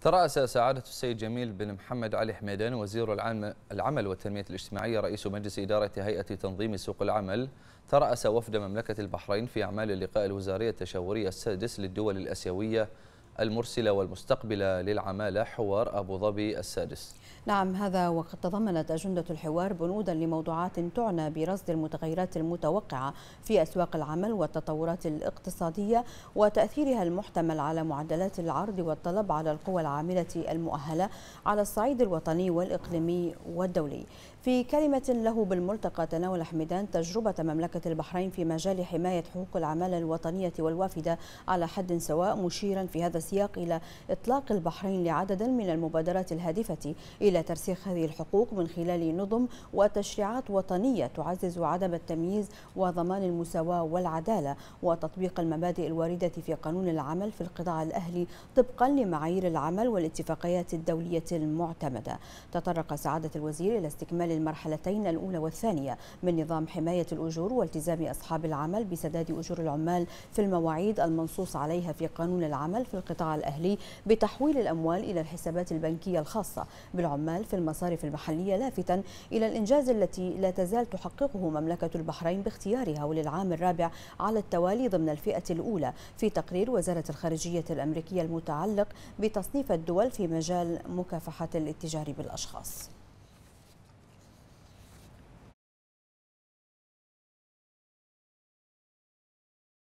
ترأس سعادة السيد جميل بن محمد علي حميدان وزير العمل والتنمية الاجتماعية رئيس مجلس إدارة هيئة تنظيم سوق العمل ترأس وفد مملكة البحرين في أعمال اللقاء الوزاري التشاوري السادس للدول الأسيوية المرسلة والمستقبلة للعمالة حوار أبو ظبي السادس نعم هذا وقد تضمنت أجندة الحوار بنودا لموضوعات تعنى برصد المتغيرات المتوقعة في أسواق العمل والتطورات الاقتصادية وتأثيرها المحتمل على معدلات العرض والطلب على القوى العاملة المؤهلة على الصعيد الوطني والإقليمي والدولي في كلمة له بالملتقى تناول حميدان تجربة مملكة البحرين في مجال حماية حقوق العمالة الوطنية والوافدة على حد سواء مشيرا في هذا السياق إلى إطلاق البحرين لعدد من المبادرات الهادفة إلى ترسيخ هذه الحقوق من خلال نظم وتشريعات وطنية تعزز عدم التمييز وضمان المساواة والعدالة وتطبيق المبادئ الواردة في قانون العمل في القطاع الأهلي طبقا لمعايير العمل والاتفاقيات الدولية المعتمدة تطرق سعادة الوزير إلى استكمال المرحلتين الأولى والثانية من نظام حماية الأجور والتزام أصحاب العمل بسداد أجور العمال في المواعيد المنصوص عليها في قانون العمل في القطاع القطاع الأهلي بتحويل الأموال إلى الحسابات البنكية الخاصة بالعمال في المصارف المحلية لافتا إلى الإنجاز التي لا تزال تحققه مملكة البحرين باختيارها وللعام الرابع على التوالي ضمن الفئة الأولى في تقرير وزارة الخارجية الأمريكية المتعلق بتصنيف الدول في مجال مكافحة الاتجار بالأشخاص